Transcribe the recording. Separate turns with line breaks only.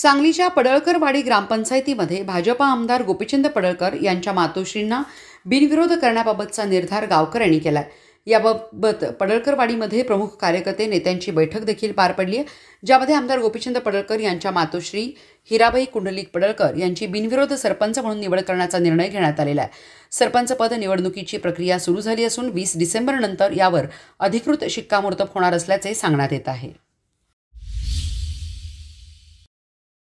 सांगलीच्या पडळकरवाडी ग्रामपंचायतीमध्ये भाजपा आमदार गोपीचंद पडळकर यांच्या मातोश्रींना बिनविरोध करण्याबाबतचा निर्धार गावकर यांनी केला आहे याबाबत पडळकरवाडीमध्ये प्रमुख कार्यकर्ते नेत्यांची बैठक देखील पार पडली आहे ज्यामध्ये आमदार गोपीचंद पडळकर यांच्या मातोश्री हिराबाई कुंडलिक पडळकर यांची बिनविरोध सरपंच म्हणून निवड करण्याचा निर्णय घेण्यात आलेला आहे सरपंच पद निवडणुकीची प्रक्रिया सुरू झाली असून वीस डिसेंबरनंतर यावर अधिकृत शिक्कामोर्तब होणार असल्याचे सांगण्यात येत आहे